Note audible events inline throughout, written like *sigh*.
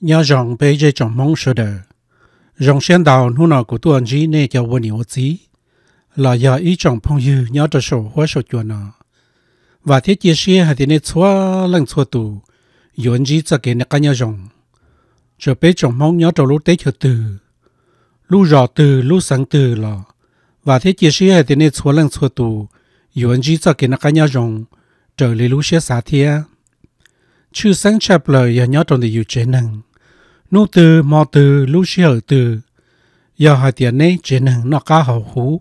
nhớ rằng bây giờ chẳng mong sợ đời rằng sen đào nu nào của tuần gì nè cho vua nhiều tí là giờ ý chẳng phong dư nhớ cho sổ hóa sổ chuồn nó và thiết chia sẻ hay thì nè xóa lần xóa tù yến gì cho cái nè cái nhớ rằng chờ bây chẳng mong nhớ cho lũ tế chờ từ lũ rò từ lũ sáng từ là và thế chia sẻ thì nên xóa lần xóa tù yuan chỉ cho cái nó cái nhau rồng trở lấy lũ xe xả thia chư sáng chạp lời và nhớ trong thì yêu chế năng nô từ mò từ lũ xe ở từ giờ hai tiền này chế năng nó cá hậu hú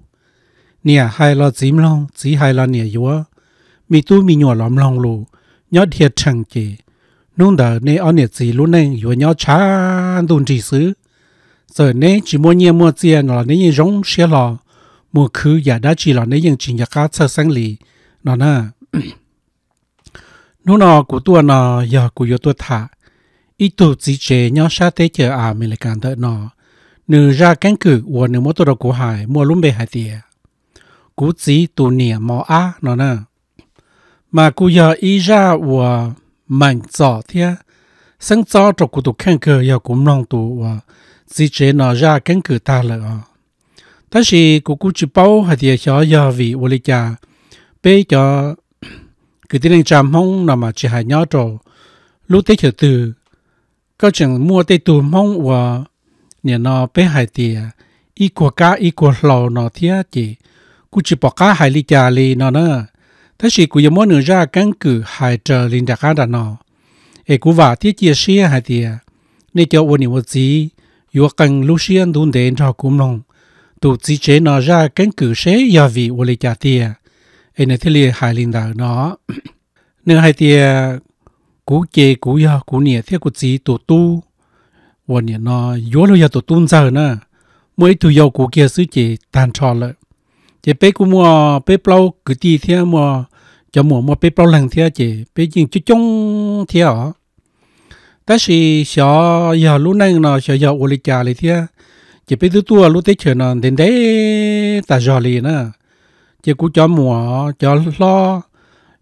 nè hai lo dím long chỉ hai lo nè yếu mi tu mi nhỏ lắm long lù nhớ thiệt chẳng chỉ nung đờ nè ở nè chỉ lũ này yếu nhớ chán đun chỉ xứ giờ nè chỉ mua nhẹ mua tiền là nè như rong lo. lò mùa khứ giả đã chỉ là nấy những chuyện giả cá sơ sáng lì nó nè nô nọ của tôi nọ giờ của yo tôi thả ít tụ chỉ chế nhau sa tế chờ à mình lại cảm thấy nọ nữ ra cánh cử của nữ mô tôi của hải mua lúng bề hải tiề cú chỉ tụ nỉa mò á nó nè mà cú giờ ý ra của mạnh rõ thế sáng gió trọc của tôi khen cử giờ cũng nong tụ chỉ chế nó ra cánh cử ta lợi 但是姑姑只包还得小要为我的家，被叫给的人占蒙那么只还鸟着，路得小子，高 chẳng mua 得土蒙我，年那被还得一国家一国老那天子，姑只包家还的家里那呢，但是姑也没能让根据还着领着干的呢，哎姑娃的解释还得，那叫我你我自己，有跟路线都得照顾弄。tụ chỉ chế nó ra cánh cử xế do vị vô lý trả tiền ấy này thế liền hài linh đạo nó nếu hai tiền cú chế cú do cú nhẹ thế cú chỉ tụ tu vô nhẹ nó yếu lâu giờ tụ tu giờ nữa mỗi tụ do cú kia sứ chế tàn trò lợi chế bé cú mua bé plau cứ ti thế mua cho mua mua bé plau lần thế chế bé chừng chút chung thế ở 但是小小路那个呢，小小屋里家里天。chỉ biết tu lúc tết chơi nó đến đấy ta giò lì nè chỉ cú cho mùa cho lo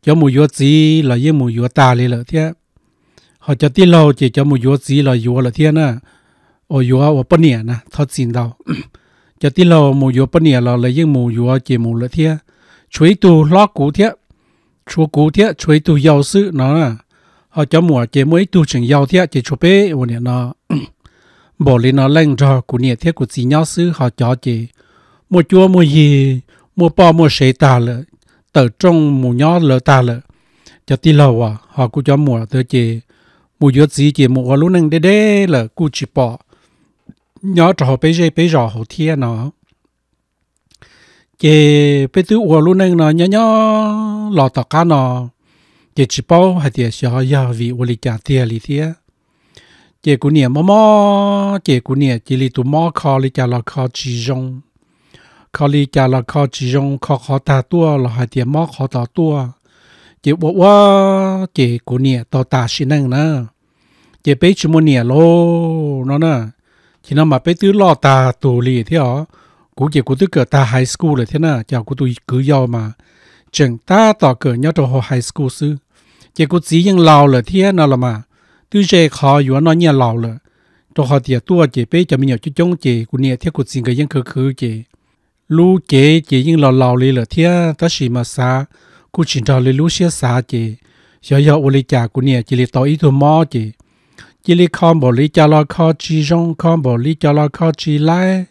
cho mùa vô gì là với mùa vô ta lì là thế họ cho tí lâu chỉ cho mùa vô gì là vô là thế nè ở vô ở bên nè nè thoát xin đâu *clears throat* cho tí lâu mùa vô bên nè là lấy với mùa vô chỉ mùa là thế chuối tu lo cú thế chúa cú thế chuối tu giàu sự nó họ cho mùa chỉ mới tu chừng giàu thế chỉ chúa bé ổn nè nó *clears throat* bỏ lên nó lên rồi của nhiệt thiết của chị nhau sư họ cho chị mua chua mua gì mua bò mua sấy ta lợ tờ trong mua nhỏ lợ ta lợ cho tí lâu à họ cũng cho mua tới chị mua dứa gì chị mua lúc nâng đê đê là cũng chỉ bỏ nhỏ họ bây giờ bây giờ họ thiên nó chị bây tứ ua lúc nâng nó nhỏ nhỏ lọ tọt cá nó chị chỉ bỏ hay tiền sẽ họ giao vì ua lịch trả tiền lý thiên เจกูเนี่ยมอมอเจกูเนี่ยจิลิตุมอคอลิจาลคอจีจงคอลิจาลคอจีจงคอคอตาตัวลอหาเตียมอคอตาอตัว เจบอกว่าเจกูเนี่ยต่อตาชินังนะเจไปชิมเนี่ยโลนัะนะทีนั้นมาไปตื้อลอตาตูลีที่อ๋กูเจกูตื้อเกิดตาไฮสคูลเลยที่น่ะจากกูตุยกือยอมาจึงตาต่อเกิดยอดโตไฮสคูลซื้อเจกูสียังเลาเลยที่น่ะละมา tôi sẽ khó yếu nó nhà lão lợ cho họ tiệt tua chỉ bé cho mình nhiều chút chống chỉ của nhà thiết của xin cái dân cơ khứ chỉ lũ chỉ chỉ nhưng lão lão lì lợ thiết ta chỉ mà xa của chỉ trò lì lũ xia xa chỉ giờ giờ ô lì trả của nhà chỉ lì tao ý thôi mò chỉ chỉ lì con bỏ lì trả lo khó chi rong con bỏ lì trả lo khó chi lại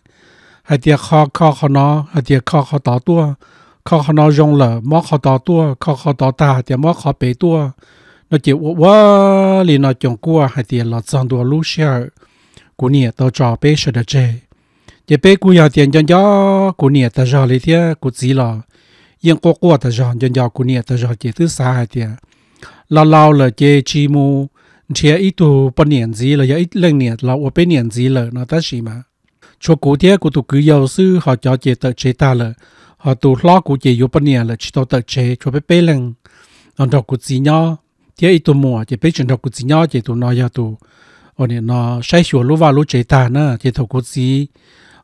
hai tiệt khó khó khó nó hai tiệt khó khó tao tua khó khó nó rong lợ mò khó tao tua khó khó tao ta tiệt mò khó bể tua nó chỉ quá liền nó chọn qua hay tiền là sang đồ lú xe của nè tao cho bé sợ được chơi chỉ bé của nhà tiền chân gió của nè tao cho lấy thế của gì là yên qua qua tao cho chân gió của nè tao cho chỉ thứ sai hay tiền là lao là chơi chi mu chia ít tu bao nhiêu gì là ít lần nè là ở bên nhiêu gì là nó ta gì mà cho cụ thế của tụ cứ giàu sư họ cho chế tự chế ta là họ tụ lo của chế yêu bao nhiêu là chỉ tao tự chế cho bé bé lần còn đâu của gì nhau chế ít tụ mua chế biết chuyện học của gì nhau chế tụi nó giờ tụi ở nè nó sai sửa lúa vào lúa chế ta nữa chế thầu của gì,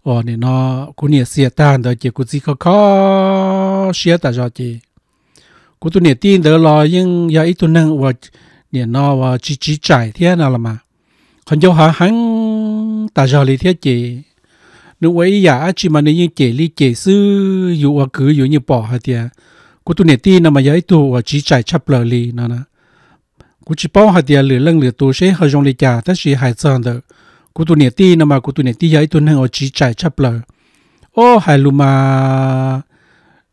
ở nè nó cũng nè xịa ta rồi chế của gì khó khó xịa ta cho chị của tụi nè tin đó lo nhưng giờ ít tụ năng và nè nó và chỉ chỉ chạy thế nào là mà còn cho họ hắn ta cho lý thế chị nếu ấy giả chỉ mà nếu như chị lý chị sư dụ và cứ dụ như bỏ hả thì à. của tụi nè tin là mà giờ ít tụ và chỉ chạy chập lời lý nó nè กูจะป้องหาเดียหรือเรื่องหรือตัวเชหาจงลิกาแต่ชีหายเจนเดอกูตัวเนี่ยตีนะมากูตัวเนี่ยตีย้ายตัวนึงเอาจีใจชับเลยโอ้หายลุมา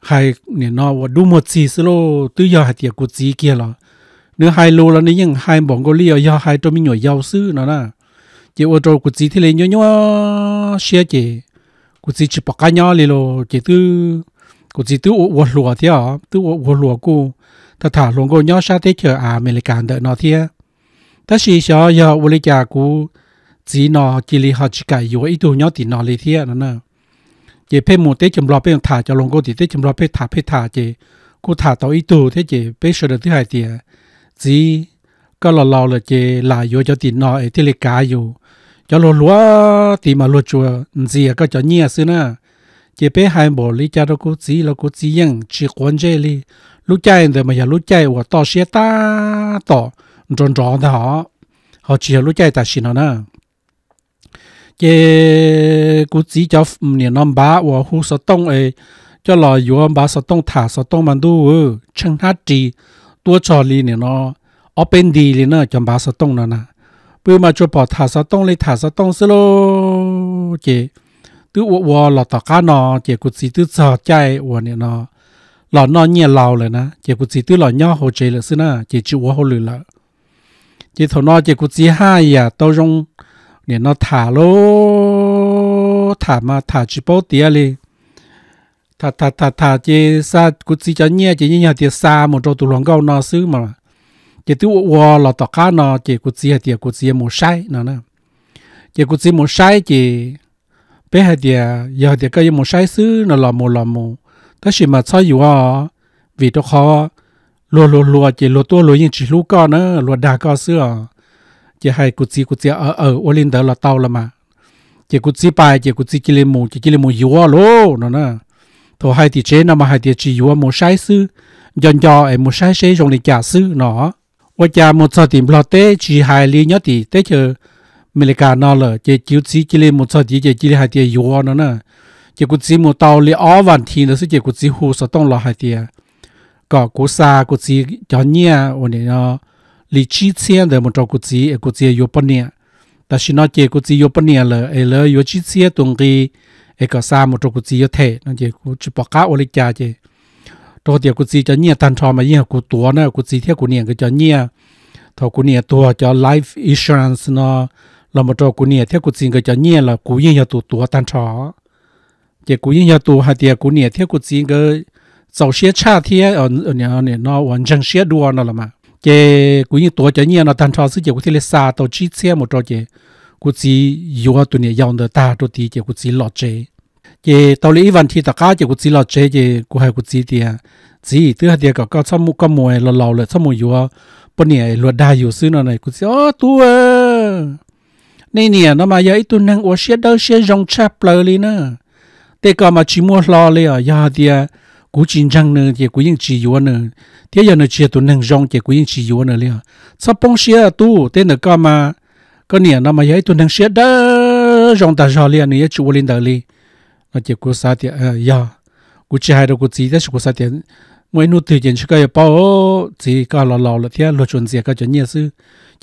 หายเนี่ยนอว่าดูหมดสีสโลตัวยาหาเดียกูจีเกียร์หรอเนื้อหายโลแล้วนี่ยังหายบองกอลี่ยาหายตัวมีหน่วยยาวซื้อนะนะเจ้าตัวกูจีที่เลยย่อยๆเชียเจกูจีจะปากกาย่อเลยโลเจ้าตัวกูจีตัววัวหลัวเที่ยตัววัวหลัวกู ta thả lồng gô nhỏ sa tế chờ à mê American đợi nó thia. Ta xì xó giờ vô lý chà cú chỉ nó chỉ lý họ chỉ cài yếu ít đồ nhỏ thì nó lý thia nó nè. Chỉ phê mù tế chùm lọ phê thả cho lồng gô tì tế chùm lọ phê thả phê thả chế, cú thả tàu ít đồ thế chế phê sơ được thứ hai thì chỉ có lò lò là chế là yu cho tì nò ấy thì lý cá yu, cho lò lúa tì mà lúa chùa gì có cho nhia xưa nè. จะไปหายบอลิจารกุจีลกุจียังชีควนเจลีลูกใจเดิมอย่าลูกใจว่าต่อเสียตาต่อจนร้อนเถอะเขาเชื่อลูกใจแต่ชินนะเจกุจีเจ้าเนี่ยน้ำบาว่าหูสตองเอจะลอยอยู่น้ำบาสตองถาสตองมันดูเออช่างนัาจีตัวจอลีเนี่ยเนาะเอาเป็นดีเลยเนาะจำบาสตองนะนะเพื่อมาจูดถาสตองเลยถาสตองสะโลเจ tự wo wo là tao cá nó chỉ cụt gì tự sợ chạy wo nè nó lò nó nhẹ lao rồi nè chỉ cụt gì tự lò nhỏ hồ chơi là xí nè chỉ chịu wo hồ lử là chỉ thầu nó chỉ cụt gì hai à tao dùng nè nó thả lô thả mà thả chỉ bao tiền liền thả thả thả thả chế sa cút xí cho nhẹ như nhẹ thì sa một trâu tụ lòng gâu nó xứ mà chế tu wo là tao cá nó chế cút xí à thì cút xí à một sai nó nè chế cút xí một sai chế bé hạt địa giờ hạt địa cái một sai xứ nó lò mù lò mù ta chỉ mà sao อยู่อ่ะ vì đó khó lùa lùa lùa chỉ lùa tua lùa nhưng chỉ lùa con nữa lùa đa con xưa chỉ hay cụt gì cụt gì ở ở ô linh đó là tao là mà chỉ cụt gì bài chỉ cụt gì chỉ lên mù chỉ chỉ lên mù yếu lô nó nè thôi hai thì chế nào mà hai thì chỉ yếu một sai xứ dần dò em một sai xế trong lịch giả xứ nó và cha một sao tìm lo tê chỉ hai ly nhớ thì tê chờ mình lại cả nó là chỉ chiếu chỉ chỉ lên một số chỉ chỉ chỉ hai tia yếu nó nè chỉ cũng chỉ một tàu liền ó vạn thì nó sẽ chỉ cũng chỉ hồ sơ tông là hai tia có cố xa cũng chỉ cho nhia ổn định nó lý chi tiền để một trò cũng chỉ cũng chỉ yếu bận nè, ta chỉ nói chỉ cũng chỉ yếu bận nè, là ấy là yếu chi tiền tuần kỳ ấy có xa một trò cũng chỉ yếu thể nó chỉ cũng chỉ bỏ cá ổn định cha chỉ trò tiệc cũng chỉ cho nhia tan trò mà nhia cũng tua nè cũng chỉ theo cũng nhia cái cho nhia thọ cũng nhia tua cho life insurance nó là một trò của nè theo của xin cái cho nhẹ là của yên nhà tù tù tan chó cái của yên nhà tù hai tiệt của nè theo của xin cái sau xe cha thì ở ở nhà này nó hoàn chỉnh xe đua nó là mà cái của yên tù cho nhẹ nó tan chó sự chỉ của thế là xa tàu chi xe một trò cái của chỉ yêu tụ nè giàu được ta tụ thì cái của chỉ lọt chế chỉ tàu lý văn thi tất cả cái của chỉ lọt chế cái của hai của chỉ tiệt, chỉ thứ hai tiệt có có xong mua có mua là lâu là xong mua yêu bên nè luật đa yêu sư nó này của chỉ ô tu ơi nên nè nó mà giờ tu năng ở xe đâu xe rong chạp lờ li nè thế còn mà chỉ mua lo li ở giờ thì cú chín răng nè thì cú những chỉ yếu nè thế giờ nó chia tu năng dòng thì cú những chỉ yếu nè li à sắp bông xe tu thế nó còn mà có nè nó mà giờ tu năng xe đâu dòng ta rò li à nè chú lên đời li nó chỉ cú sa thì à giờ cú chia hai đâu cú chỉ thế cú sa thì mỗi nụ thời gian chúng bao chỉ cả lò lò là thế lò chuẩn gì cả chuẩn nhiều sự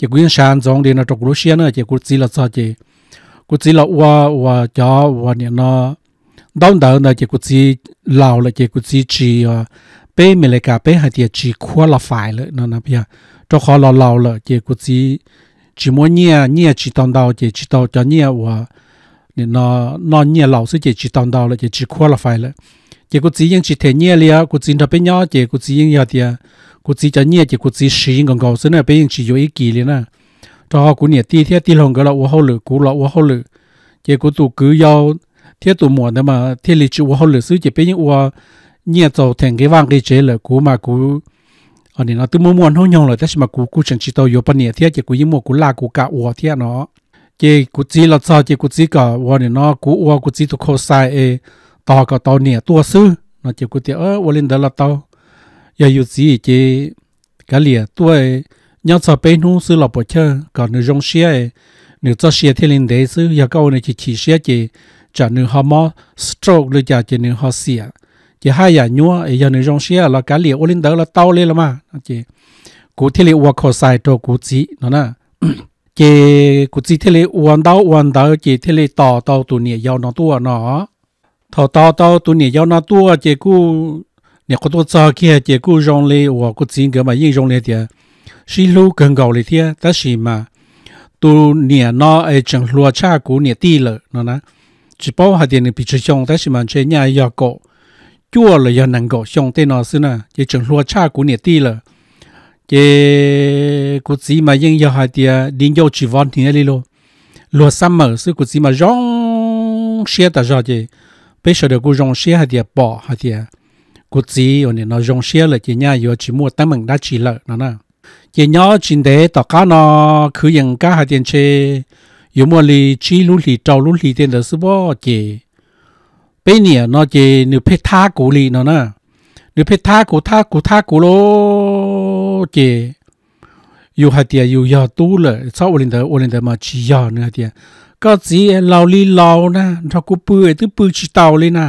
chỉ quyến sản giống đi nó trong Russia nữa chỉ cú chỉ là sao chỉ cú chỉ là qua qua cho qua nè nó đau đầu nữa chỉ cú chỉ lão là chỉ cú chỉ chỉ bé Mỹ lại cả bé hay thì chỉ khoa là phải rồi, nó nè bây giờ cho khó là lâu là chỉ cú chỉ chỉ muốn nhia nhia chỉ tông đầu chỉ chỉ tao cho nhia qua nè nó nó nhia lâu sẽ chỉ chỉ tông đầu là chỉ chỉ khoa là phải rồi, chỉ cú chỉ những chỉ thể nhia liền cú chỉ nó bé nhỏ chỉ cú chỉ những giờ thì กูจีจะเนี่ยจะกูจีสีงกองซึ่งเนี่ยเป็นยังสีอยู่อีกี่เลยนะถ้ากูเนี่ยตีเทียตีลงก็เราอ้วเขาหรือกูเราอ้วเขาหรือเจ้ากูตัวกูยาวเทียตัวหมวดนะมาเทียลิจูอ้วเขาหรือซึ่งจะเป็นยังอ้วเนี่ยจะแทงกี่ว่างกี่เจ๋อเลยกูมากูอันนี้เราตัวมัวมัวน้องยองเลยแต่สมัยกูกูฉันชิโตอยู่ปนเนี่ยเทียเจ้ากูยิ่งมัวกูลากูกะอ้วเทียเนาะเจ้ากูจีเราเจ้าเจ้ากูจีก็วันเนี่ยเนาะกูอ้วกูจีตัวโคไซเอต่อก็ต่อเนี่ยตัวซื้อเนาะเจ้ากูเตี้ยเออวันเล่นเดลเราต่อ giờ dạ dù gì chứ cái liền tôi nhau sợ bên hú sư lọc bỏ chơi còn nữ rong xia nữ cho xia thiên linh đế sư giờ dạ câu này chỉ chỉ xe chứ chả nữ họ mò stroke lựa chả chứ nữ họ xia chỉ hai giờ dạ nhua giờ nữ rong xia là cái liền ô linh đỡ là tao lên là mà chứ cụ thiên linh uo khổ sai cho cụ chỉ nó nè chỉ cụ chỉ thiên linh uan đau uan đau chỉ thiên linh tò tò tụ nhẹ giàu nó tua nó thọ tò tò tụ nhẹ giàu nó tua chỉ cụ 你好多早起结果让嘞，我个性格嘛，应用了点，是路更高了点，但是嘛，都年那哎整落差股年低了，那呢，只包下点的比之上，但是嘛，这伢要高，做了要能够上对那是呢，这整落差股年低了，这个子嘛应要下点，你要指望你哩咯，落三毛是个子嘛让些的啥的，别说的个让些下点包下点。cụ chỉ ở nó dùng xe là chỉ nhà giờ chỉ mua tấm mình đã chỉ lợi nó nè chỉ nhỏ chỉ để tao cá nó cứ những cá hai tiền chơi dù mua lì chỉ lú lì trâu lú lì tiền là số bao chỉ bây nè nó chỉ nửa phết tha cụ lì nó nè nửa phết tha cụ tha cụ tha cụ lô chỉ dù hai tiền dù giờ tu là sau ổn định ổn định mà chỉ giờ nữa tiền có gì lao lì lao nè nó cũng bự cái thứ bự chỉ tàu lên nè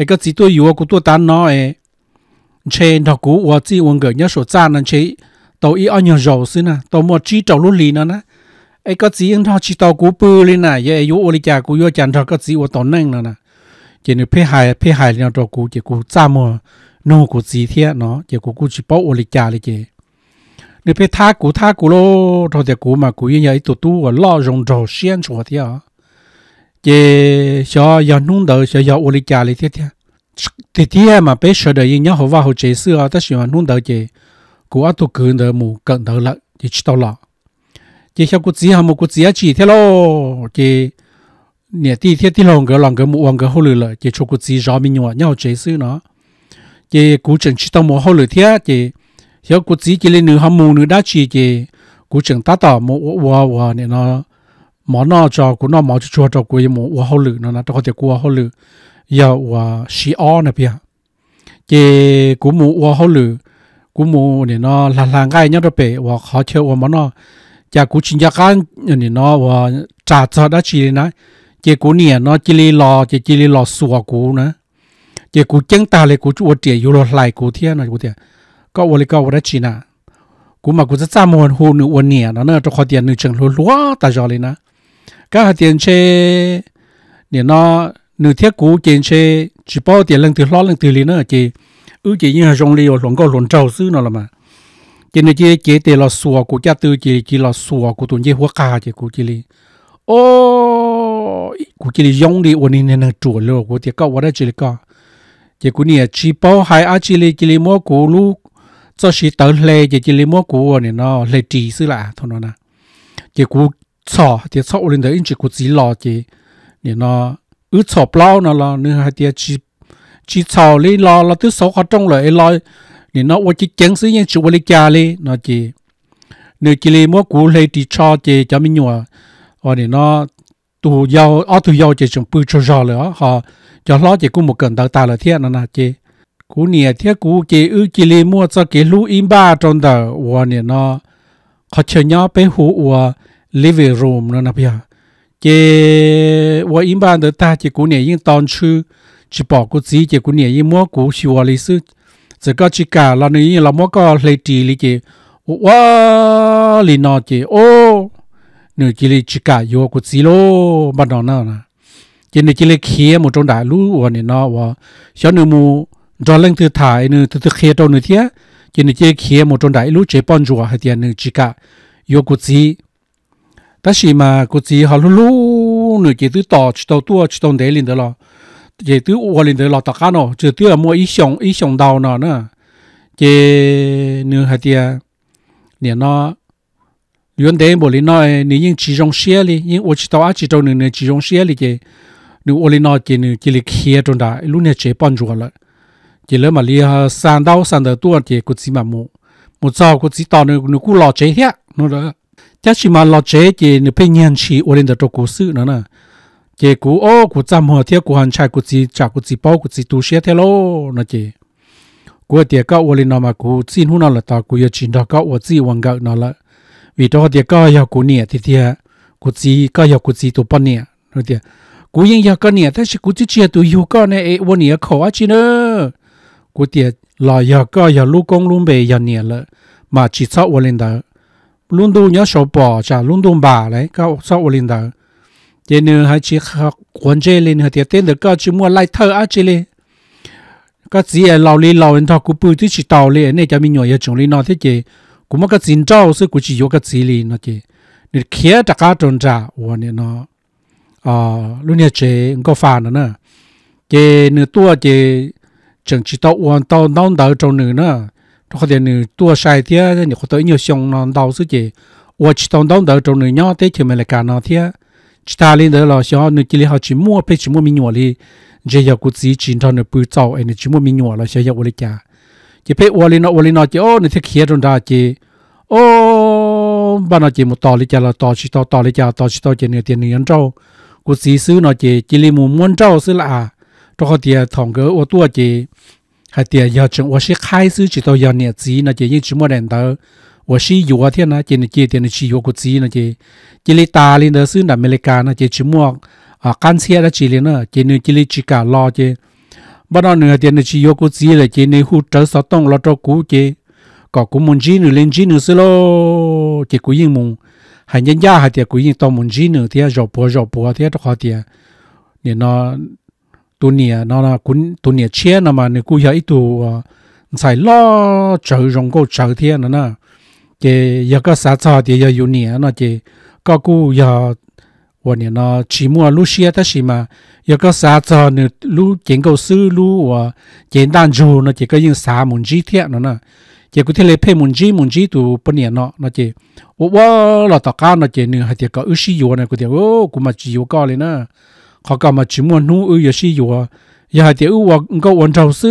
ấy có tôi yếu của tôi ta nó ấy chế nó cũ chỉ uống gỡ nhớ số cha nó chế tàu ý ăn nhiều dầu xí nè tàu mua chỉ tàu lúa lì nè ấy có chỉ ăn chỉ tàu cũ bự lên nè vậy yếu ô li cha cũ yếu chăn thao có chỉ uống tàu nâng nè chỉ nếu phê hài phê hài nó tàu cũ chỉ cũ cha mua nó cũ chỉ thế nó chỉ cũ cũ chỉ bao ô li cha li chỉ nếu phê tha cũ tha cũ lô thao chỉ cũ mà cũ như vậy tụt tu và lo rồng rầu xiên chùa thế à chế cho giờ nung đầu cho giờ uli cha lý thiết thiết thiết mà bé sợ đời nhớ họ vào họ chế xưa tất nhiên nung đầu chế của ắt thuộc cường đời mù cận đời lợi chỉ chỉ tao lọ chế cho cút gì hả một cút gì chỉ thế lo chế nè ti thiết ti lòng cái lòng cái mù lòng cái hồ lử lợi chế cho cút gì rõ mình nhọ nhớ họ chế xưa nó chế cú chẳng chỉ đâu mù hồ lử thiết chế cho cút gì chế lên nửa hâm mù nửa đá chỉ chế cú chẳng tá tỏ mù wa wa nè nó mỏ nó cho cú nó mỏ cho chua cho của mỏ của hậu lử nó là cho có thể của hậu lử giờ của xí o nè bia chỉ cú mỏ của hậu lử cú mỏ này nó là là ngay nhá đó bể và họ chơi của mỏ nó giờ cú chín gia can này nó và trả cho đã chỉ này chỉ cú nè nó chỉ li lò chỉ chỉ li lò sủa cú nữa chỉ cú chân ta lại của chua trẻ u lò lại cú thiên này cú thiên có u lý có vô đã chỉ nè กูมากูจะจ้ามวนหูนึวันเนี่ยนะเนอะจะขอเตียนนึงเชิงลัวๆตาจอเลยนะ các hạt tiền chế để nó nửa thiết cũ tiền chế chỉ bao tiền lần từ lo lần từ lý nữa chị ưu chỉ như là rong liều luồng câu luồn trầu xứ nó là mà chị này chị chị tiền là sủa của cha tư chị chỉ là sủa của tụi chị hoa cà chị của chị li ô của chị li giống đi ôn nên là chuột luôn, của tiền câu quá đấy chị li câu chị của nè chỉ bao hai á chị li chị li mua của lu cho chị tới lê chị chị li mua của này nó lê trì xứ là thôi nó nè chị của chọ thì chọ lên đấy chỉ có chỉ lo chỉ nên nó ướt chọ bao nó là nữa hai tia chỉ chỉ chọ lên lò là thứ sáu khó trong rồi lò thì nó qua chỉ chén xí nhưng chịu qua lấy cha lên nó chỉ nếu chỉ lấy mua củ lấy thì cho chỉ cho mình nhua và nên nó tu giàu ở tu giàu chỉ chúng bưu cho cho nữa, ha, cho lo chỉ cũng một cần đào tạo là thiên nó nè chứ, cú nè thiết cú chỉ ư chỉ lấy mua cho cái lũ im ba trong đầu và nên nó họ chơi nhau bé hú và living room nó nè bây giờ chế và im ban tới ta chế cú này yên toàn chư chỉ bỏ cú gì chế cú này yên mua cú siêu lý sư chỉ có chỉ cả là nữa là mua có lấy trì wow lý nó chế ô nữa chỉ lý cả vô cú gì lô bắt nè chế nữa chỉ khía một trong đại lũ và này nó và mu cho lên từ thải nữa từ từ khía đâu nữa thế chế nữa chỉ khía một trong đại lũ chế bòn rùa hay tiền nữa chỉ cả vô cú gì 但是嘛，估计好噜噜，你这都到去到多去到哪里的了？这都我里的老大家喏，这都要么一想一想到呢呢，这你还得你那原来我里那你用集中写哩，因我去到啊集中你那集中写哩这，你我里那这你这里开中的，路呢这帮助了，这了嘛里三到三的多这估计嘛么，么早估计到你你古老这些，侬了。chắc chỉ mà lo chế chỉ nếu phải nhận chỉ ở lên đó cố sự nữa nè chỉ cú ô cố chăm hòa theo cú hàng trai cú chỉ trả cú chỉ bao cú chỉ tu sửa theo lo nó chế cú địa cao ở lên nó mà cú xin hú nó là ta cú giờ chỉ đó cao ở chỉ vắng gạo nó là vì đó địa cao giờ cú nhẹ thì thiệt cú chỉ cao giờ cú chỉ tu bao nè nó tiệt cú yên giờ cao nè thế chỉ cú chỉ chia tu yêu cao e nè ấy ở nhẹ khó chứ nữa cú tiệt lo giờ cao giờ lu công lu bề giờ nhẹ là mà chỉ sau ở lên đó luôn đu nhớ sổ bỏ trả luôn đu bà lấy cao sau linh đời thế nên hai chỉ học quan chế lên hai tiệt tên được cao chỉ mua lại thơ á chế lên các gì ở lâu lên lâu anh thọ cũng bự chỉ tàu lên này cho mình nhỏ giờ chúng lên nó thế chứ cũng mà các xin trao sự cũng chỉ có các gì lên nó chứ nên kia tất cả tròn trả và nên nó à luôn nhớ chế có phản nữa nè chế nửa tua chế chẳng chỉ tàu hoàn tàu đau đầu trong nửa nữa cho họ điện tua sai thế thì có tới nhiều xong nó đau sức gì và chỉ tông đóng đỡ trong người nhau tới chỉ mình là cả nó thế chỉ ta lên đỡ là sao người chỉ lấy họ chỉ mua phải chỉ mua mình nhỏ đi chỉ giờ cũng chỉ chỉ cho người bự trâu anh chỉ mua mình nhỏ là sao giờ vô lịch cả chỉ phải vô lịch nó vô lịch nó chỉ ô người thích kia trong đó chỉ ô bà nó chỉ một tò lịch cả là tò chỉ tò tò lịch cả tò chỉ tò chỉ người tiền người ăn trâu cũng chỉ ซื้อ nó chỉ chỉ lấy một muôn là cho họ tiền thằng cái ô tua chỉ 还第要从我是开始知道要年纪那就一直没人到，我是有啊天呐，今年今年是有个子那就，今年大龄的是南美加那就只么啊干些的几年呢，今年今年只个老的，不到年今年是有个子了，今年后找少东了找古的，搞古门子呢连子呢是咯，这古应门，还人家还得古应到门子呢，天绕坡绕坡天的话的，你那。tu nia nó là cũng tu nia chia nó mà nếu cứ vậy tu xài lo chờ rong cô chờ thiên nữa nè chỉ giờ có sát sao thì giờ yêu nia nó chỉ có cú giờ วันนี้เราชิมัวลูเชียแต่ชิมาอยากก็สาจอเนี่ยลูเจงก็ซื้อลูว่าเจนด้านจูนะเจก็ยังสามุนจีเทียนนะเจกูที่เลเพ่มุนจีมุนจีตัวปนี่เนาะนะเจว่าเราต่อการนะเจเนี่ยเจก็อุชิโยนะกูเดียวโอ้กูมาจีโยก็เลยนะ họ cả mà chỉ muốn nu ư à. giờ xí yo giờ hạt tiêu wa có quan trâu sư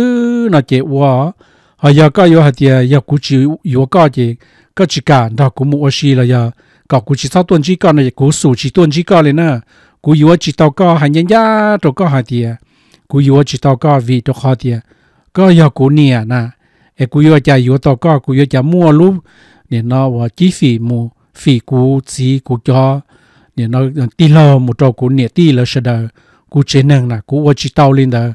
nó chế wa à. họ giờ có yo hạt tiêu giờ cú chỉ yo có chế có chỉ cả đó cũng mua xí là giờ có cũng chỉ sáu tuần chỉ có này cũng sủ chỉ tuần chỉ có này nè cũng yo chỉ tao có hai nhân gia rồi có hạt tiêu cũng yo chỉ tao có vị tao hạt tiêu có giờ à cũng nè nè ai cũng yo chả yo tao có cũng yo chả mua lúc nên nó và chi phí mua phí cú chỉ cũng cho nè nó ờ, tì lò một trò của nè tì lò sẽ đờ cú chế năng là cú vợ chị tao lên đờ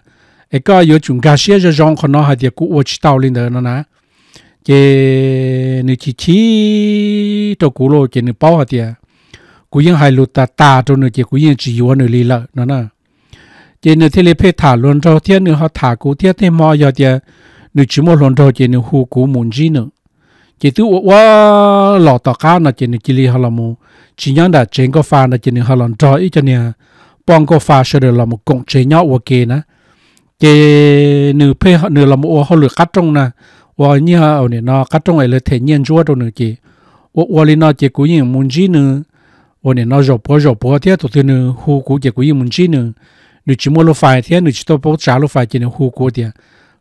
ấy có yếu chúng gà xe cho rong con nó hay thì cú vợ chị tao lên đờ nó nè chế nè chỉ chỉ trò cú lô chế nè bao hay thì cú yên hai lụt ta ta cho nè chế cú yên chỉ yếu nè lì lợ nó nè chế nè thế lệ phê thả luôn cho thiên nè họ thả cú thiên thế mò giờ thì nè chỉ một lần cho chế nè hù cú muốn gì nữa chỉ tu wa lọ tọ cá na chỉ nên chỉ li hà là chỉ nhớ đã chén có pha na chỉ nên hà là cho cho nè bong có pha sẽ được là một công chế nhau ok na chỉ nửa phê nửa là ô họ lửa cắt trong na và như hà ở nè nó cắt trong ấy là thể nhiên chúa trong nửa chỉ wa li nó chỉ cũng như muốn gì nữa và nè nó rộp rộp rộp bỏ thế tụi tôi hú hu cũng chỉ cũng như muốn gì nữa nửa chỉ mua lô phai thế nửa chỉ tôi bỏ trả lô phai chỉ nửa hú cũng thế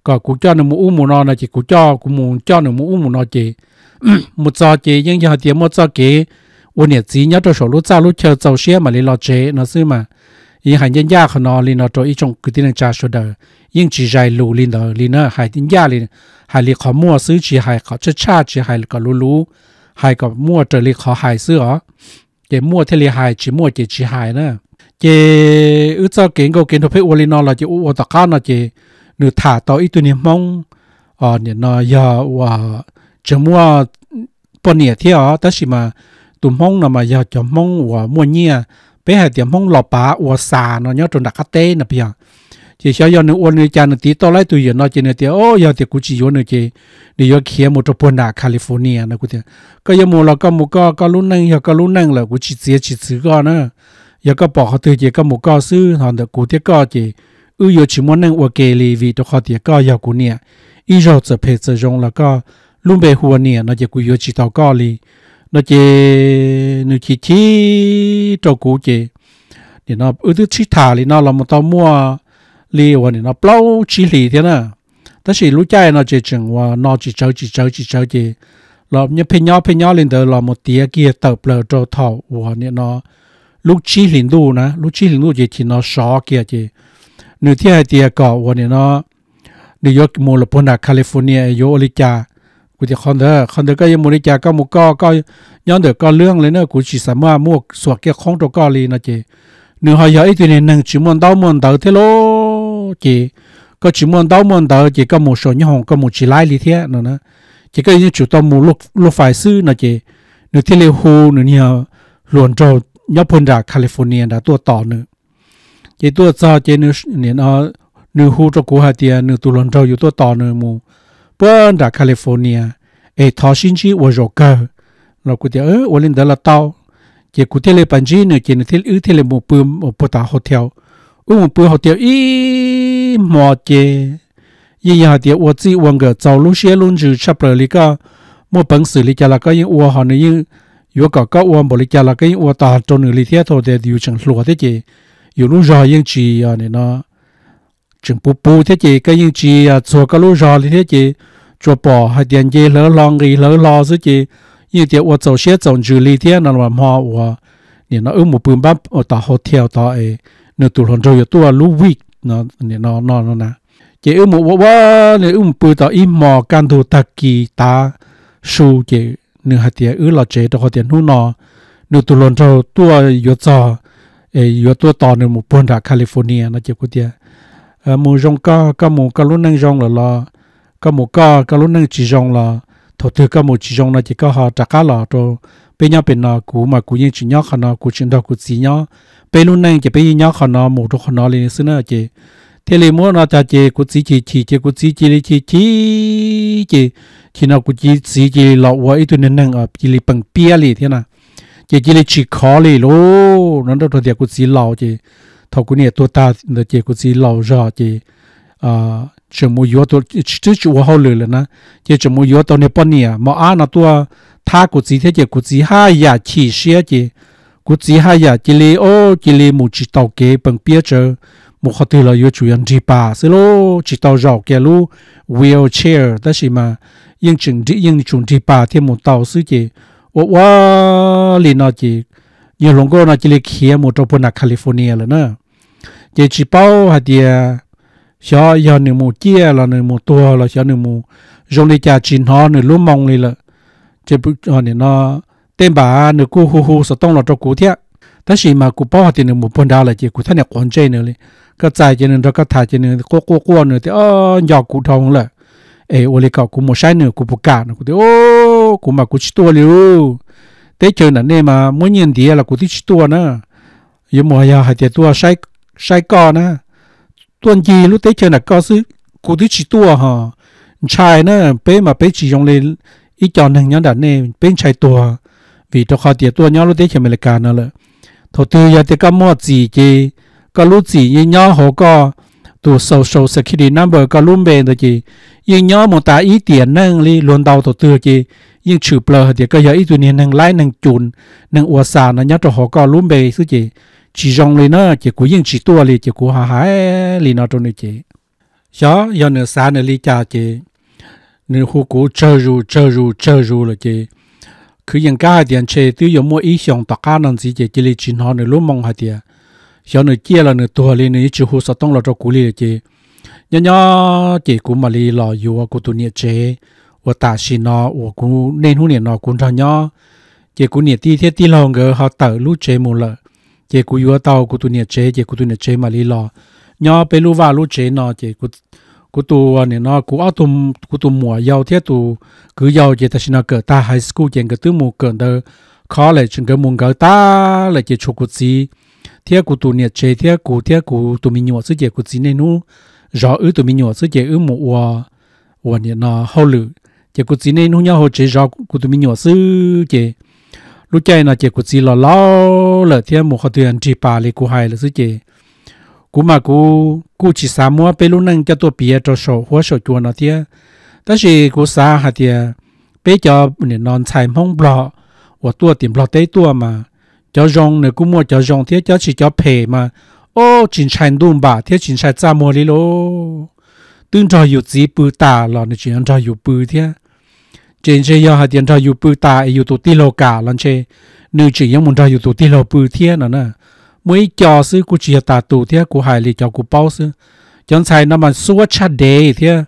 có cú cho nó mua u mu nó là chỉ cú cho cú mu cho nó mua u mu nó chỉ *clears throat* một giờ chỉ nhưng giờ thì một giờ kia ôn nhiệt gì nhớ cho số lúc sao lúc chờ tàu xe mà lấy lo chế nó xứ mà ý hành nhân gia của nó liền nó cho ý trong cái tiền trả số đời nhưng chỉ dài lù liền đó liền ở hải tiền gia liền hải liền khó mua xứ chỉ hải khó chất cha chỉ hải có lú lú hải có mua trở liền khó hải xứ ó chỉ mua thế liền hải chỉ mua chỉ chỉ hải nữa chỉ ước cho kiến cầu kiến thuộc phép ôn liền nó là chỉ ôn tạc cao nó chỉ nữ thả tao ít tuổi niệm mong ờ nè nó giờ và ờ, chờ mua bọn nè thế ở tất gì mà tụi mong là mà giờ chờ mong và mua nhia bé hai tiệm mong lọ bá và xà nó nhớ trong đặc cát tê nè bây giờ chỉ cho giờ uốn ôn cha nữa tí to lại tụi giờ nó chỉ nữa tí ô giờ thì cũng chỉ uốn nữa chỉ đi giờ kia một bên bunda California nó cũng thế có giờ mua là có một cái có luôn năng giờ có luôn năng là cũng chỉ chỉ chỉ chỉ con nữa giờ có bỏ họ từ chỉ có mua cái sư họ được cũng thế có chỉ ưu yếu chỉ muốn nâng kể lì vì tôi khó tiền có yếu của nè ý rồi trở phê trở dùng là có luôn bề hùa nè nó chỉ của yếu chỉ tạo có lì nó chỉ nó chỉ chỉ trâu cũ chỉ thì nó ưu tư chỉ thả lì nó là một tàu mua lì và nó bao chỉ lì thế nè ta chỉ lúc chạy nó chỉ chừng và nó chỉ chơi chỉ chơi chỉ chơi chỉ là như phe nhau phe nhau lên tới là một tía kia tập lờ trâu thọ và nó lúc chỉ lìn đu nè lúc chỉ lìn đu chỉ chỉ nó sọ kia chỉ นอที่ไอเตียเกาะวันเนาะนิวยอร์กมูลพนักแคลิฟอร์เนียโยอริจากูจะคอนเดอร์คอนเดอร์ก็ยังมูลิจาก็มุก็ก็ย้อนเดอก็เรื่องเลยเนอะกูชีสามารถมวกสวกเกี่ยวของตัวก็ลีนะเจหนอหอยอ่ตัวนี้หนึ่งชิมวนเต้ามันเต๋อเทโลเจ ก็ชิมวนเต้ามันเต๋อเจก็มูชนยี่ห้องก็มูชิไลลีเทียนนะเจก็ยังจุดต่อมูลูกลูกไฟซื้อนะเจหนอที่เลหูหนูเนี่ยหลวนโจยอพนจากแคลิฟอร์เนียนะตัวต่อเนอง chỉ tua cho chế nữ nên ở nữ hú cho cô hà tiền à, nữ tu lần đầu yêu tua tỏ nữ mù bên đã California ấy thọ sinh chi ở rồi cơ là cô tiền ở ở lên đó là tao chỉ cô tiền lên bàn chỉ nữ chỉ nữ tiền ư tiền lên một bữa một bữa ta hotel ở một bữa hotel ít mò chỉ yên nhà tiền ở chỉ quăng cái tàu lúc xe luôn chữ chấp lời lý cả một bằng xử lý cho là cái yên ở họ nữ yên 如果搞我冇理解啦，跟我打中女理解，他的流程落得起。有 lúc rõ yên chỉ à này nó chừng bù bù thế chị cái yên chỉ à cho cái lúc rõ thì thế chị cho bỏ hai tiền gì lỡ lo gì lỡ lo chứ chị như tiền 我走些总距离天那么嘛我你那有冇办法我到 hotel 到诶那都很重要都啊 lu week 那你那那那那 chị ưu một bộ ba nè ưu một bữa tao im mò can thu ta kỳ ta su chị nửa hạt tiền ưu là chế đó tiền hú nọ nửa tụ lon trâu tua yo cho yo to to ne mu pon ra california na che ku tia mu jong ka ka mu ka lu nang jong la la ka mu ka ka lu nang chi jong la tho te ka mu chi jong na che ka ha ta ka la to pe nya pe na ku ma ku yin chi nya kha na ku chin da ku chi nya pe lu nang che pe yin nya kha na mu to kha na le se na thế là muốn nó ta chỉ chỉ chỉ chỉ chỉ chỉ chỉ chỉ chỉ chỉ chỉ nào cứ chỉ chỉ chỉ lọ qua ít tuần ở chỉ là bằng bia thế nào chỉ chỉ là chỉ khó lì lô nó đâu thôi cũng chỉ lâu chỉ thầu cũng nè tôi ta là chỉ cũng chỉ lâu rồi chỉ à chỉ mua yếu tôi chỉ chỉ hoa hậu lừa nè chỉ chỉ mua yếu tôi nè bao nhiêu mà ăn nó tôi tha cũng chỉ thế chỉ cũng chỉ hai giờ chỉ xe chỉ cũng chỉ hai giờ chỉ lì ô chỉ lì một chỉ tàu kế bằng bia chứ một họ từ là yếu chủ nhân chỉ bà xí lô chỉ tàu rào kia lô wheelchair đó là mà nhưng chỉ nhưng chừng chỉ ba thêm một tàu xí chỉ 我我里那几，你龙哥那几里开么？找不那 California 了呢？这只包还的，小要你么接了，你么多了，小你么用的家钱好，你鲁莽的了，这不啊你那电把你过呼呼是动了这古天，但是嘛，古包还的你么碰到了，这古天的关键呢嘞，个在这呢，这个台这呢，过过过呢的哦，要古通了。e ô lê cậu cũng một sai nữa cũng bù cả nó cũng thấy ô cũng mà cũng chỉ tua liu thế chơi là nên mà muốn nhìn thì là cũng chỉ tua nữa giờ mùa hè hay thì tua sai sai con nữa tuần gì lúc thế chơi là có sự cũng chỉ tua hả chai nữa bé mà bé chỉ dùng lên ít chọn hàng nhóm đặt nên bên chai tua vì cho họ tiệt tua nhau lúc thế chơi mình là cả nữa là thầu tư giờ thì có mua gì chứ có lúc gì như nhau họ có tu social security number ka lum be de ji yin nyo mo ta i tiền nang li luôn dau to tu ji yin chu plơ de ka ya i tu ni nang lai nang chun nang wa sa na nya to ho ka lum be su ji chỉ rong li na chỉ của yin chỉ tua li chỉ của hà hải li na to ni ji ya ya ne sa ne li cha ji ne hu ku chơ ru chơ ru chơ ru là ji cứ yin ka điện che tu yo mo i xiong ta ka nang ji ji li chin ho ne lu mong ha dia cho nửa chia là nửa tua liền nửa chịu hồ sao tông là cho cú liền chứ nhớ nhớ chị cú mà li lò dù à của tụi nhẹ chế và ta xì nó và cú nên hú nhẹ nó cũng thằng nhớ chị cú nhẹ ti thiết ti lòng gờ họ tở lú chế một lợ chị cú vừa tao cú tu nhẹ chế chị cú tu nhẹ chế mà li lò nhớ bé lú vào lú chế nó chị cú cú tụ à này nó cú áo tụm cú tụ mùa giàu thiết tu cứ giàu chị ta xin nó cỡ ta high school chị cỡ tứ mùa cỡ đó college lại chừng mùa cỡ ta lại chị chụp cú gì thế cụ tụ nhiệt chế thế cụ thế cụ tụ mình nhỏ sức chế cụ chỉ nên nu rõ ứ tụ mình nhỏ sức chế ứ một hòa hòa nhiệt nó hậu lử chế cụ chỉ nên nu nhau hồ chế rõ cụ tụ mình nhỏ sức chế lúc chơi là chế cụ chỉ lo lo là thế một họ thuyền chỉ bà lì cụ hài là sức chế cú mà cú cú chỉ xả mua bê lúc năng cho tôi bia cho sổ hóa sổ chùa nó mà cho rong nè cũng mua cho rong thế cho chỉ cho phê mà ô chính sản đun bà thế chính sản ra mua đi lô tương cho yêu gì bự ta là nè chỉ ăn cho yêu bự thế trên chơi yêu hạt tiền cho yêu bự ta yêu tụ ti lô cả lần chơi nữ chỉ yêu muốn cho yêu tụ ti lô bự thế nữa nè mới cho sư của chị ta tụ thế của hải lì cho của bao sư chẳng sai nằm mà suốt chát đề thế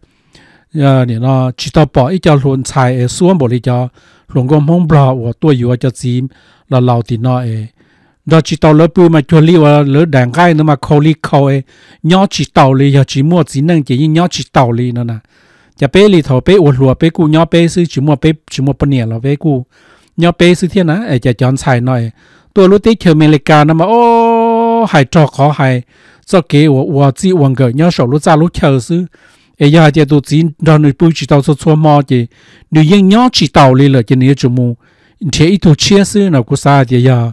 ờ nè nó chỉ tao bỏ ít cho luôn sai suốt bỏ đi cho luôn gom không bỏ của tôi yêu cho gì là lầu thì nó ấy đó chỉ tàu lỡ bưu mà cho li và lỡ đàn gai nữa mà khâu li khâu ấy nhó chỉ tàu li giờ chỉ mua chỉ nâng chỉ như nhó chỉ tàu li nữa nè chả bé li thầu bé uột lúa, bé cu nhó bé sư chỉ mua bé chỉ mua bận nhẹ là bé cu nhó bé sư thế á ấy chả chọn xài nói tôi lúc tết chờ America nữa mà ô hải trò khó hải do kế của của chỉ uống gỡ nhó sầu lúc ra lúc chờ sư ấy giờ chả tôi chỉ đòn người bưu chỉ tàu số số mò chỉ nếu như nhó chỉ tàu li là chỉ nếu chỉ mua chế ít tuổi chia sư nào cũng sao thì giờ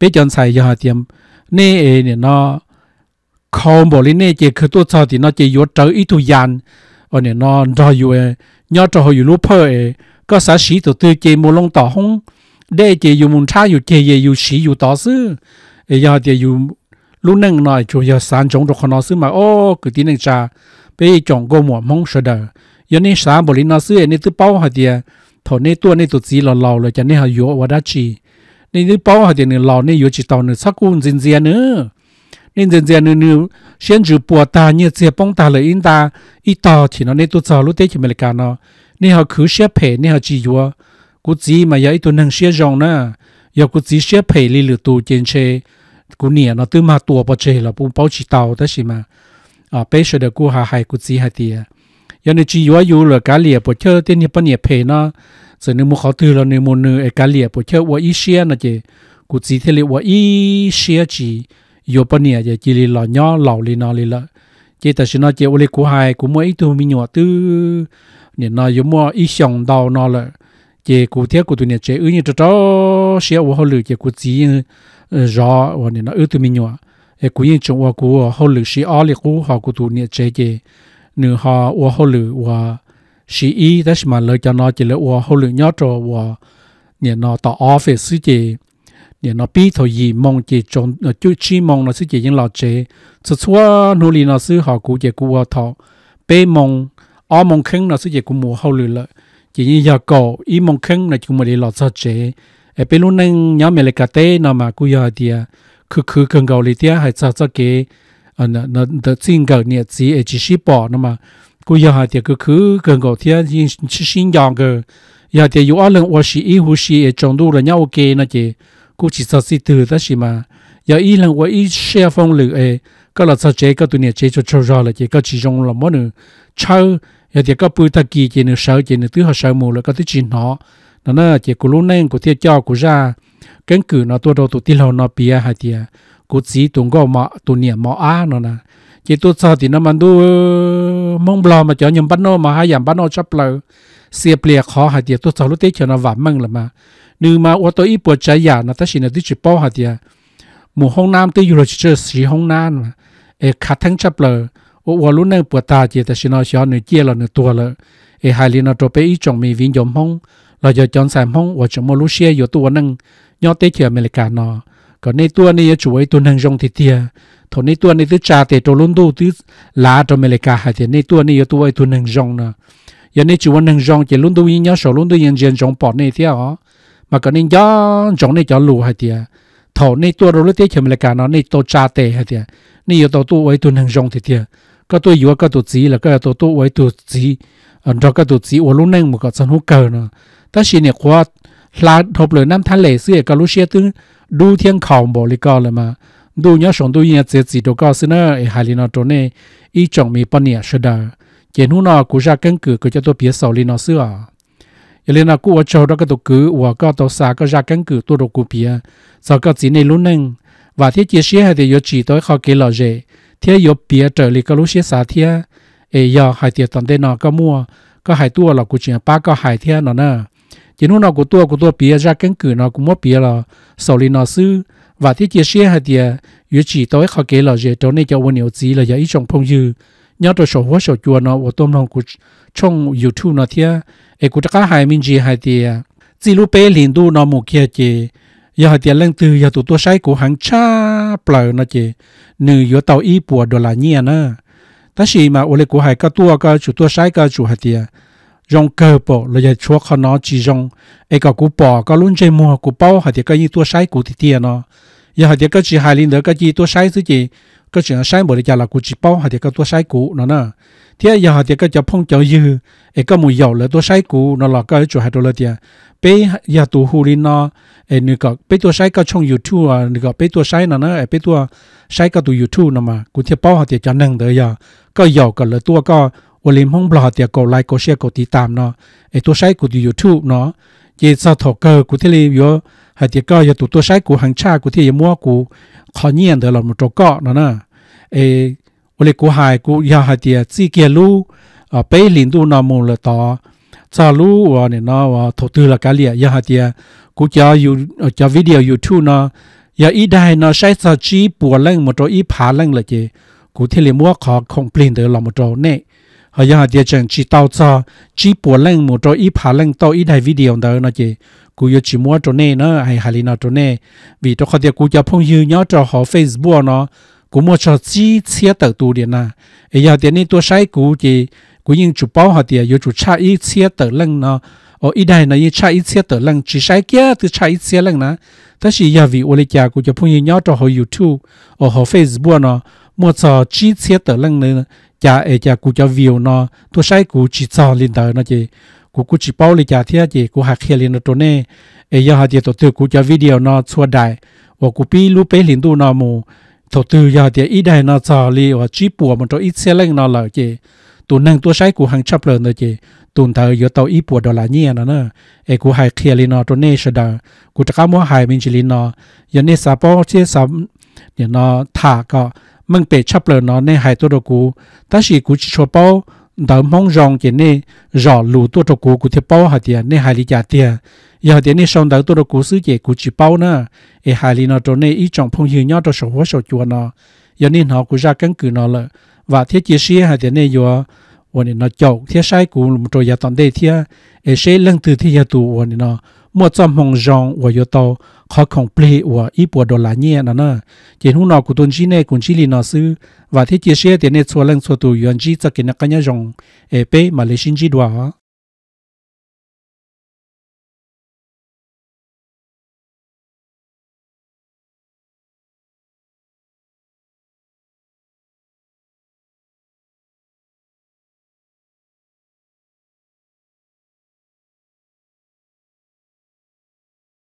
bây giờ xài giờ tiệm nè nè nó không bỏ lên nè chỉ cứ tu sao thì nó chỉ yếu trở ít tuổi yàn ở ờ nè nó đòi yếu nhớ cho họ yếu lúc phơi có xã sĩ tổ tư chỉ mua lông tỏ không để chỉ yếu muốn cha yếu chỉ yếu sĩ yếu tỏ sư giờ thì yếu lúc nâng nói chủ yếu sản chống được con nó sư mà ô cứ tin nâng cha giờ chọn cô mua mong sợ đời giờ nè xã bỏ lên nó sư nè tự bao họ tiền ถอีนตัวีนตัวสีหล่อๆเลยจะเนี่ยอยู่วัดชีในนึกเป้าหาจะเนี่ยหล่นีนอยโยจิตตอนเนี่ยสักกูนเินเจียเนื้อนี่จินเจียเนื้อเนื้อเช่นจูปัวตาเนี่ยเซียป้องตาเลยอินตาอีต่อที่เนาะี่ตัวจอรู้เตจิเมริกาเนาะนี่เขาคือเชี่ยเพนี่เขาจีอยูกูจีมาอย่าอีตัวนึ่งเชี่ยจองนะอยากกูจีเชี่ยเพลีหรือตัวเจนเชกูเนี่ยเนาะตื้อมาตัวปอเจหรอปุ๊บเป้าจิตตอแต่ใช่ไหมอ่าเป้เฉดกูหาหายกูจีหาเตียยันจีว่าอยู่หรือกาเลียปวดเชื่อเต้นญี่ปุ่นเนี่ยเพนะส่วนนึงมูเขาตือเราในมูนึงไอกาเลียปวดเชื่อว่าอีเชียนะเจกูจีเทเลว่าอีเชียจีอยู่ปุ่นเนี่ยจะจีลีหล่อย่อเหล่าลีนอลีละเจแต่ฉันนะเจว่าเลกูหายกูมัวอีตัวมีหนวดตือเนี่ยนอยู่มัวอีช่องดาวนอละเจกูเทียกูตัวเนี่ยเจอื้อเนี่ยจะจ้อเชียว่าเขาหรือเจกูจีรอวันเนี่ยนะอื้อตัวมีหนวดไอ้กูยิ่งจงว่ากูเขาหรือเชียอ้อเลยกูหอกูตัวเนี่ยเจเจ nữ họ ua hô lử ua sĩ y thế mà lời cho nó chỉ là ua hô lử nhớ rồi ua nhà nó tỏ office sư chị nhà nó biết thôi gì mong chị trốn nó ờ, chú chi mong nó sư chị những lọ chế sự xua nô lì nó sư họ cụ chị cụ ua thọ bê mong o mong khưng nó sư chị cụ mùa hô lử lợi chỉ như giờ cổ y mong khưng là chúng mình đi lọ sơ chế ở bên luôn nãy nhóm mình là cà tê nào mà cụ giờ thì cứ cứ cần cầu lì tia hay sao sao kế 呃，那那的整个日子也只是薄，那么古要下点个去跟个天因是新疆个，要点有二人我是一户是也中度了，要给那些估计这是对的是嘛？要一人我一些风流诶，个了这这个多年这就出 ra 了，这个其中了么呢？超要点个不得几件的少件的都好少毛了，个都真好。nó nó chỉ của lúc này của thiết cho của ra cánh cử nó tôi đầu tụt tiền nó bia hai tiền กูสีตุงก็มาตุเนี่ยมาอ้านะนะจีตัวซอดี่นมันดูมงบลอมาเจอยิมปันโนมาหายามปันโนชับเลยเสียเปลี่ยขอหาเดียตุสอลุเตเชนหวานมั่งละมานึมาอวตัวอีปวดใจหยานะตั้ชินที่จิปอหาเดียหมู่ห้องน้ำตีอยู่รเจอสีห้องน้ำเอขัดทั้งชับเลยโอวาลุน้นปวดตาเจแต่ชินอชอนหนึ่งเจียเราหนึ่งตัวเลยเอหายลีนอตัวไปอีจงมีวิญญมห้องเราจะจอนสามห้องว่าจะมาู้เชียอยู่ตัวนึงยอดเตเชียอเมริกาเนาะ còn nay tua này chủ ấy tuần hàng rong thì tia thổ nay tua này tứ cha tệ trâu lôn đô tứ lá trâu mê lệ cả hai thì nay tua này tua ấy tuần hàng rong nè giờ nay chủ hàng rong chỉ lôn đô yên nhớ sổ lôn đô yên diện rong bỏ này tia à, mà còn nên gió rong này gió lù hai tia thổ nay tua rồi tết chầm mê lệ cả nó nay tô trà tệ hai tia nay giờ tàu tua ấy tuần hàng rong thì tia có tôi vừa có tổ chí là có tổ tôi ấy tổ chí ở đó có tổ chí ở lúc này một cái sân hữu cờ nè ta chỉ này qua là thộp lửa năm tháng lẻ xưa có lúc xưa tư đủ thiên khảo bỏ lý co mà đủ nhớ sống đủ yên chế chỉ đồ co xin nữa hai lý nó chỗ ý chồng mi bận nhẹ sơ đờ chỉ nu cũng ra căn cứ cứ cho tôi biết sau lý nó xưa giờ lý nó cũng ở chỗ đó cái tôi cứ ở có tôi xa có ra căn cứ tôi đồ cũng sau có chỉ này luôn nâng và thiết chia sẻ hay thì yo chỉ tôi khó kể là gì thiết yo biết trở lý có lúc chia sẻ thiết ấy giờ hai tận đây nó có mua có hai tua là cũng chỉ ba có hai thiết nữa chỉ nuôi nó của tua của tua bia ra cánh cửa nó cũng mất bia là sau lì nó sư và thiết chia xe hai tiền yếu chỉ tối khó kể là dễ trong này cho quân nhiều gì là dễ trong phong dư nhớ tôi sổ hóa sổ chùa nó của tôm lòng của trong youtube nó thia ấy của tất hai minh gì hai tiền chỉ lúc bé liền tu nó một kia chỉ giờ hai tiền lên từ giờ tụi tôi sai của hàng cha bờ nó chỉ nữ yếu tàu y bùa đồ là nhia nữa ta chỉ mà ô lệ của hai cái tua cái chủ tua sai cái chủ hai tiền rong cơ bộ là giờ chúa khó nó chỉ rong ai cả cú bỏ có luôn chơi mua cú bao hạt thì có như tua sai cú thì tiền nó giờ hạt thì có chỉ hai linh nữa có gì tua sai thứ gì có chuyện sai bộ để trả là cú chỉ bao hạt thì có tua sai cú nó nè thế giờ hạt thì có cho phong cho dư ai cái mùi dầu là tua sai cú nó là có chỗ hạt đồ là tiền bé giờ tụ hù linh nó ai nửa cái bé tua sai cái trong youtube à nửa cái bé tua sai nó nè bé tua sai cái tụ youtube nó mà cú thì bao hạt thì cho nâng tới giờ có dầu cái là tua có วันลิมห้องบลอดเตียกดไลค์กดแชร์กดติดตามเนาะไอตัวใช้กูที่ยูทูบเนาะเยี่ยสะถกเกอกูที่รีวิวหาเตียก็อย่าตัวตัวใช้กูหังชากูที่ยมัวกูขอเงียนเดี๋ยวเราหมดตวก็เนาะนะเอวันลิกูหายกูอย่าหาเตียซีเกียรู้เอไปหลินดูนามูลต่อจารู้ว่าเนี่ยเนาะว่าถอกตือละกาเลียอยาหาเตียกูจะอยู่จะวิดีโอยูทูบเนาะอย่าอีได้เนาะใช้สจีปววเล่งหมดตัวอีผาเล่งเลยเจกูที่เรียมั่วขอคงเปลี่ยนเดี๋ยวเราหมดตัวเนี่ย họ giờ họ địa chừng chỉ tao cho chỉ bùa lên một chỗ ít phá lên tao ít hay video đó nó chỉ cú yêu chỉ mua chỗ này nó hay hay nó chỗ này vì tôi có thể cú cho phong hiếu nhớ cho họ facebook nó cú mua cho chỉ chia tờ tu điện à ấy giờ tiền này tôi sai cú chỉ cú nhưng chụp bao họ địa, yêu chụp cha ít chia tờ lên nó ở ít đây nó yêu ít chia tờ lên chỉ sai kia từ cha ít chia lên nè tất nhiên giờ vì ôi cha cú cho phong hiếu nhớ cho họ youtube ở họ facebook nó mua cho chỉ chia tờ lên nữa จะเอจะกูจะวิวนอตัวใช้กูจีซอลินเดอร์นะเจกูกูจีเป้าเลยจ้าเทียเจกูหักเคลียร์นตัวเน่เอเยาะเดียตัวตัวกูจะวิดีโอนอสัวได้ว่ากูปีรู้เป๋หลินดูนอมูตัวตัวเยาะเดียอีได้นอซอลีว่าจีปัวมันตัวอีเซลังนอเล่เจตัวนั่งตัวใช้กูหังชับเลยนะเจตัวเธอเยอะตัาอีปัวดอลลาร์เงี้ยนะเนอะเอกูหักเคลียร์นอตัวเน่ชัดกูจะก้ามัวหายมินจิลินอยันเนสซาโปเชสซัมเดี่ยนอถ้าก็มึงเปชับเลยนอนในหายตัวกูแต่สิกูจะชัวเป้าดาวมองรองเจนี่รอหลูตัวกูกูเทเป้าหาเดียในหายลิจาเตียยาเดียในส่งดาวตัวกูซื้อเจกูจีเป้านะไอหายลินอตัวนี้อีจองพงยืนยอดตัวสหัวสจวนอยานี่หนอกูจะกังกือนอเลยว่าเทียจีเสียหายเดียในยัววันนี้นอจกเทียใช้กูลุมตัวยาตอนเดเทียไอเสียเรื่องตื่นที่ยาตัววันนี้นอม่อจอมหงจงวัายโตขอของเปลีวอีปัวดอลลาร์เนี่ยนะเนอะเจนหูนอกุตุนชีเนกุนชิลีนอซื้อว่าที่เจเชียเตียนเนชัวเลังชัวตูยอนจีจะกินนักกันยจงเอเป้มาเลชินจีดัว